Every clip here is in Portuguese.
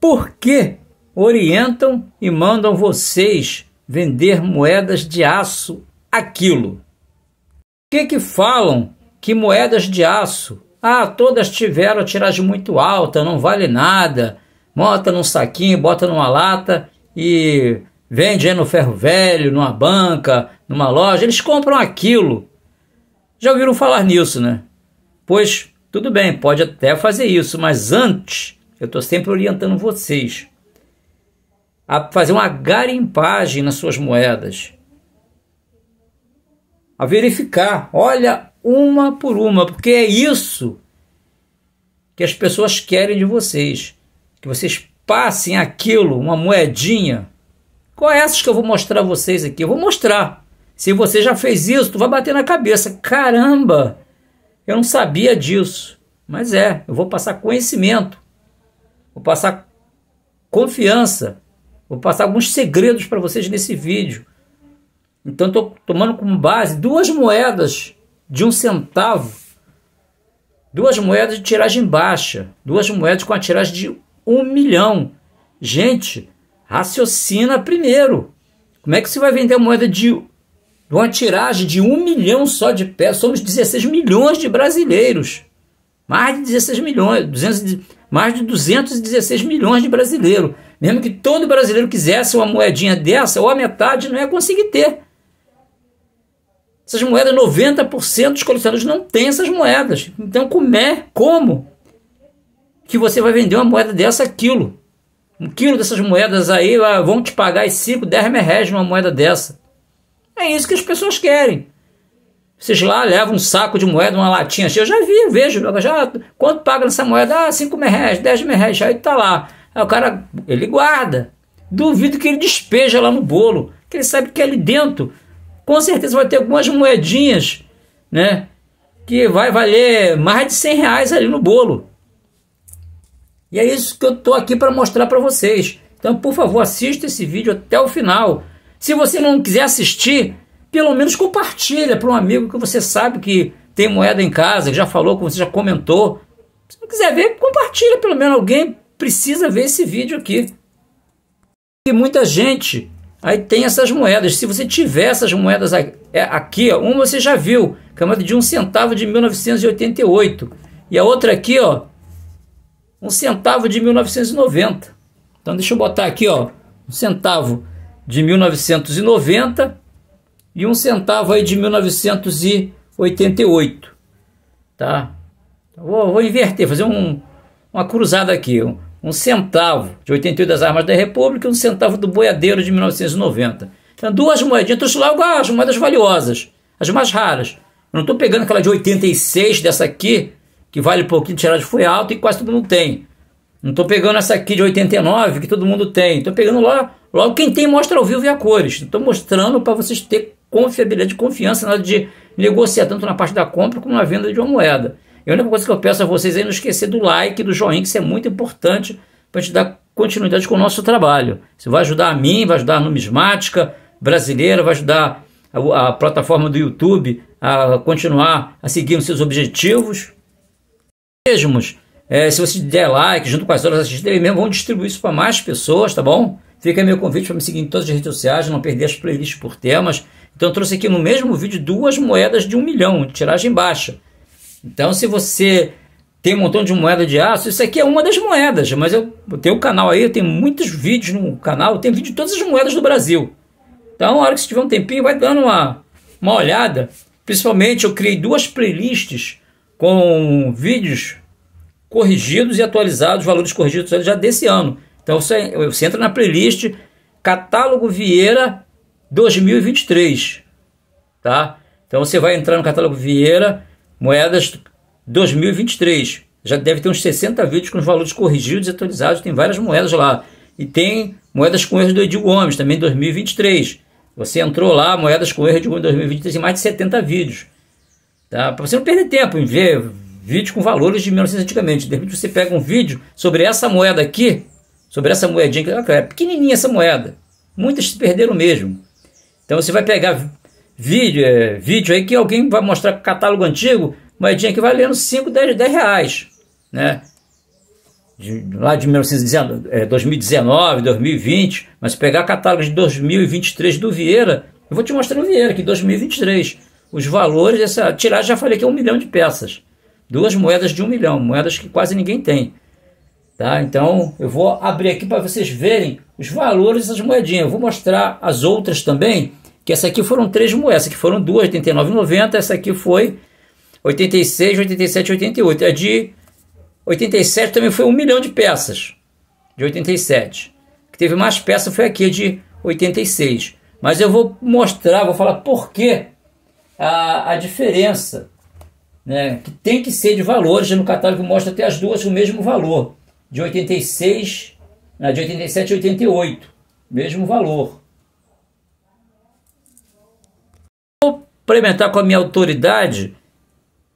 por que orientam e mandam vocês vender moedas de aço aquilo? que que falam que moedas de aço? Ah, todas tiveram tiragem muito alta, não vale nada. Bota num saquinho, bota numa lata e vende aí no ferro velho, numa banca, numa loja. Eles compram aquilo. Já ouviram falar nisso, né? Pois tudo bem, pode até fazer isso, mas antes eu estou sempre orientando vocês a fazer uma garimpagem nas suas moedas, a verificar, olha uma por uma, porque é isso que as pessoas querem de vocês, que vocês passem aquilo, uma moedinha. Qual é essas que eu vou mostrar a vocês aqui? Eu vou mostrar. Se você já fez isso, tu vai bater na cabeça. Caramba, eu não sabia disso. Mas é, eu vou passar conhecimento vou passar confiança, vou passar alguns segredos para vocês nesse vídeo. Então estou tomando como base duas moedas de um centavo, duas moedas de tiragem baixa, duas moedas com a tiragem de um milhão. Gente, raciocina primeiro. Como é que você vai vender moeda de uma tiragem de um milhão só de pé? Somos 16 milhões de brasileiros. Mais de 16 milhões, 200, mais de 216 milhões de brasileiros. Mesmo que todo brasileiro quisesse uma moedinha dessa, ou a metade não ia conseguir ter. Essas moedas, 90% dos colecionadores não tem essas moedas. Então, como é, como que você vai vender uma moeda dessa quilo? Um quilo dessas moedas aí ah, vão te pagar 5, 10 reais numa moeda dessa. É isso que as pessoas querem. Vocês lá levam um saco de moeda, uma latinha cheia. Eu já vi, vejo. Já, quanto paga nessa moeda? Ah, 5 mil reais, 10 mil reais. Aí tá lá. Aí o cara, ele guarda. Duvido que ele despeja lá no bolo. Que ele sabe que é ali dentro. Com certeza vai ter algumas moedinhas, né? Que vai valer mais de 100 reais ali no bolo. E é isso que eu tô aqui para mostrar para vocês. Então, por favor, assista esse vídeo até o final. Se você não quiser assistir, pelo menos compartilha para um amigo que você sabe que tem moeda em casa, que já falou, que você já comentou. Se não quiser ver, compartilha pelo menos. Alguém precisa ver esse vídeo aqui. E muita gente aí tem essas moedas. Se você tiver essas moedas é, aqui, ó, uma você já viu, que é uma de um centavo de 1988. E a outra aqui, ó, um centavo de 1990. Então deixa eu botar aqui, ó, um centavo de 1990 e um centavo aí de 1988, tá? Então, vou, vou inverter, fazer um, uma cruzada aqui, um, um, centavo de 88 das armas da República e um centavo do boiadeiro de 1990. Então duas moedinhas, trouxe logo as moedas valiosas, as mais raras. Eu não estou pegando aquela de 86 dessa aqui, que vale pouquinho, de de foi alto e quase todo mundo tem. Não estou pegando essa aqui de 89, que todo mundo tem. Estou pegando lá, logo, logo quem tem mostra ao vivo e a cores. Estou mostrando para vocês terem confiabilidade, confiança na hora de negociar, tanto na parte da compra como na venda de uma moeda. E a única coisa que eu peço a vocês é não esquecer do like, do joinha, que isso é muito importante para a gente dar continuidade com o nosso trabalho. Isso vai ajudar a mim, vai ajudar a numismática brasileira, vai ajudar a, a plataforma do YouTube a continuar a seguir os seus objetivos. Mesmos, é, se você der like junto com as horas assistidas, mesmo vão distribuir isso para mais pessoas, tá bom? Fica meu convite para me seguir em todas as redes sociais, não perder as playlists por temas. Então eu trouxe aqui no mesmo vídeo duas moedas de um milhão, tiragem baixa. Então se você tem um montão de moeda de aço, isso aqui é uma das moedas, mas eu, eu tenho um canal aí, eu tenho muitos vídeos no canal, tem tenho vídeo de todas as moedas do Brasil. Então a hora que você tiver um tempinho, vai dando uma, uma olhada. Principalmente eu criei duas playlists com vídeos corrigidos e atualizados, valores corrigidos já desse ano. Então você, você entra na playlist Catálogo Vieira 2023, tá? Então você vai entrar no catálogo Vieira Moedas 2023. Já deve ter uns 60 vídeos com os valores corrigidos e atualizados, tem várias moedas lá. E tem moedas com erro do Edil Gomes, também 2023. Você entrou lá, moedas com erro de 2023, em mais de 70 vídeos. Tá? Para você não perder tempo em ver vídeo com valores de 1900 antigamente. De repente você pega um vídeo sobre essa moeda aqui, sobre essa moedinha, que é pequenininha essa moeda. Muitas se perderam mesmo. Então você vai pegar vídeo, é, vídeo aí que alguém vai mostrar catálogo antigo, moedinha que valendo 5, 10, 10 reais, né? De, lá de 1919, é, 2019, 2020, mas pegar catálogo de 2023 do Vieira, eu vou te mostrar o Vieira aqui, 2023. Os valores dessa tiragem, já falei que é um milhão de peças. Duas moedas de um milhão, moedas que quase ninguém tem. Tá? Então eu vou abrir aqui para vocês verem os valores dessas moedinhas. Eu vou mostrar as outras também que essa aqui foram três moedas, que foram duas, 89,90, essa aqui foi 86, 87, 88. A de 87 também foi um milhão de peças, de 87. Que teve mais peças foi aqui de 86. Mas eu vou mostrar, vou falar por que a, a diferença, né, que tem que ser de valores, no catálogo mostra até as duas o mesmo valor, de 86, de 87 e 88, mesmo valor. experimentar com a minha autoridade,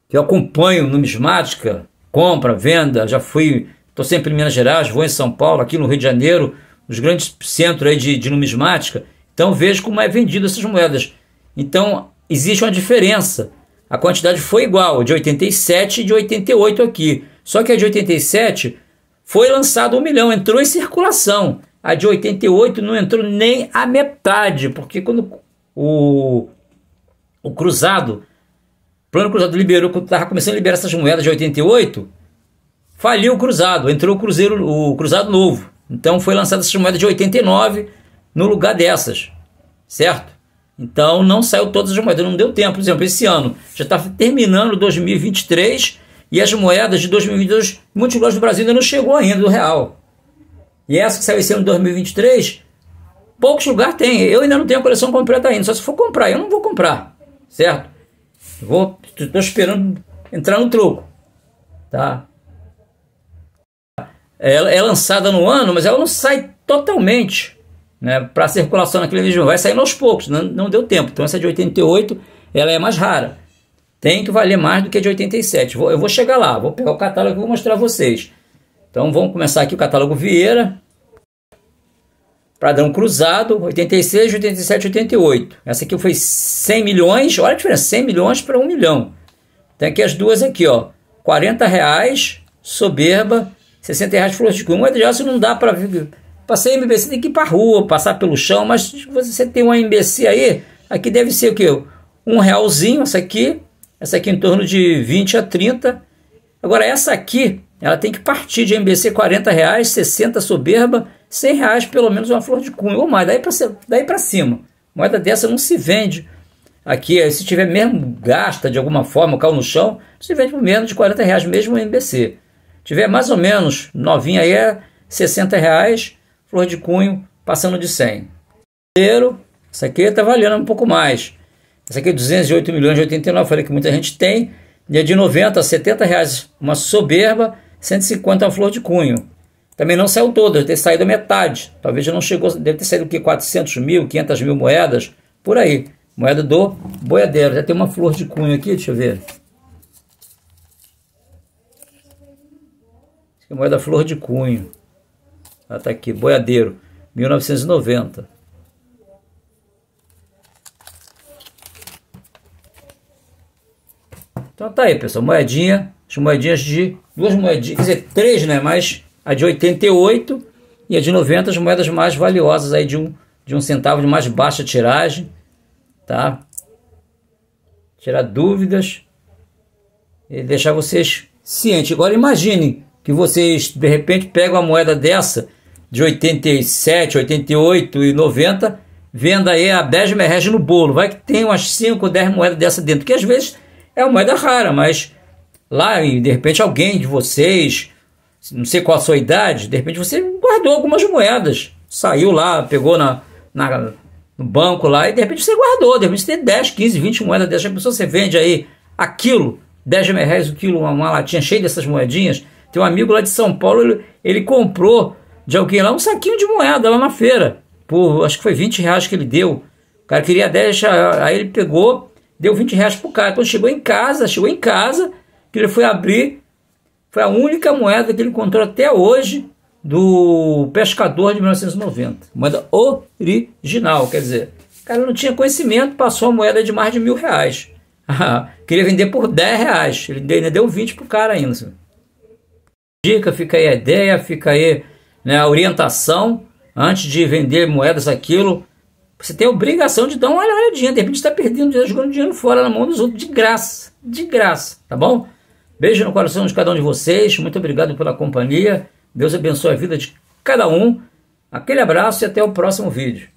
que eu acompanho numismática, compra, venda, já fui, estou sempre em Minas Gerais, vou em São Paulo, aqui no Rio de Janeiro, nos grandes centros aí de, de numismática, então vejo como é vendido essas moedas. Então existe uma diferença. A quantidade foi igual, de 87 e de 88 aqui. Só que a de 87 foi lançado um milhão, entrou em circulação. A de 88 não entrou nem a metade, porque quando o o cruzado, o plano cruzado liberou, estava começando a liberar essas moedas de 88, faliu o cruzado, entrou o cruzeiro, o cruzado novo. Então foi lançada essas moedas de 89 no lugar dessas, certo? Então não saiu todas as moedas, não deu tempo. Por exemplo, esse ano já está terminando 2023 e as moedas de 2022, muitos lugares do Brasil ainda não chegou ainda do real. E essa que saiu esse ano de 2023, poucos lugares tem. Eu ainda não tenho a coleção completa ainda, só se for comprar. Eu não vou comprar certo? Vou, estou esperando entrar no troco, tá? É, ela é lançada no ano, mas ela não sai totalmente, né? Para circulação naquele região, vai saindo aos poucos, não, não deu tempo. Então essa é de 88, ela é mais rara. Tem que valer mais do que a de 87. Vou, eu vou chegar lá, vou pegar o catálogo e vou mostrar a vocês. Então vamos começar aqui o catálogo Vieira padrão cruzado, 86, 87, 88. Essa aqui foi 100 milhões, olha a diferença, 100 milhões para 1 milhão. Tem aqui as duas aqui, ó, 40 reais, soberba, 60 reais flor de cunho. Mas já não dá para passar MBC, tem que ir para rua, passar pelo chão, mas você tem uma MBC aí, aqui deve ser o quê? Um realzinho, essa aqui, essa aqui em torno de 20 a 30. Agora essa aqui, ela tem que partir de MBC 40 reais, 60 soberba, 100 reais pelo menos uma flor de cunho ou mais, daí para daí cima. Moeda dessa não se vende aqui, eh, se tiver mesmo gasta de alguma forma, caiu no chão, se vende por menos de 40 reais mesmo o MBC. Tiver mais ou menos novinha aí é 60 reais, flor de cunho passando de 100. essa aqui está valendo um pouco mais. Essa aqui é 208 milhões e 89, falei que muita gente tem. E é de 90 a 70 reais uma soberba 150 a flor de cunho. Também não saiu toda, deve ter saído metade. Talvez já não chegou, deve ter saído o quê? 400 mil, 500 mil moedas, por aí. Moeda do boiadeiro. Já tem uma flor de cunho aqui, deixa eu ver. É moeda flor de cunho. Ela ah, tá aqui, boiadeiro, 1990. Então tá aí, pessoal, moedinha as moedinhas de. Duas moedinhas, quer dizer, três, né? Mas a de 88 e a de 90, as moedas mais valiosas aí de um, de um centavo de mais baixa tiragem, tá? Tirar dúvidas e deixar vocês cientes. Agora imagine que vocês de repente pegam a moeda dessa de 87, 88 e 90, venda aí a 10 merreges no bolo. Vai que tem umas 5 ou 10 moedas dessa dentro, que às vezes é uma moeda rara, mas lá e de repente alguém de vocês, não sei qual a sua idade, de repente você guardou algumas moedas, saiu lá, pegou na, na no banco lá e de repente você guardou, de repente você tem 10, 15, 20 moedas dessa pessoa, você vende aí aquilo, 10 reais o quilo, uma, uma, latinha cheia dessas moedinhas. Tem um amigo lá de São Paulo, ele, ele comprou de alguém lá um saquinho de moeda lá na feira, por acho que foi 20 reais que ele deu. O cara queria 10, aí ele pegou, deu 20 reais pro cara. Quando chegou em casa, chegou em casa, que ele foi abrir, foi a única moeda que ele encontrou até hoje do pescador de 1990. Moeda original, quer dizer, o cara não tinha conhecimento, passou a moeda de mais de mil reais. Queria vender por 10 reais, ele ainda deu 20 pro cara ainda. Assim. Dica, fica aí a ideia, fica aí né, a orientação antes de vender moedas, aquilo. Você tem a obrigação de dar uma olhadinha. De repente está perdendo dinheiro, jogando dinheiro fora na mão dos outros, de graça. De graça, tá bom? Beijo no coração de cada um de vocês. Muito obrigado pela companhia. Deus abençoe a vida de cada um. Aquele abraço e até o próximo vídeo.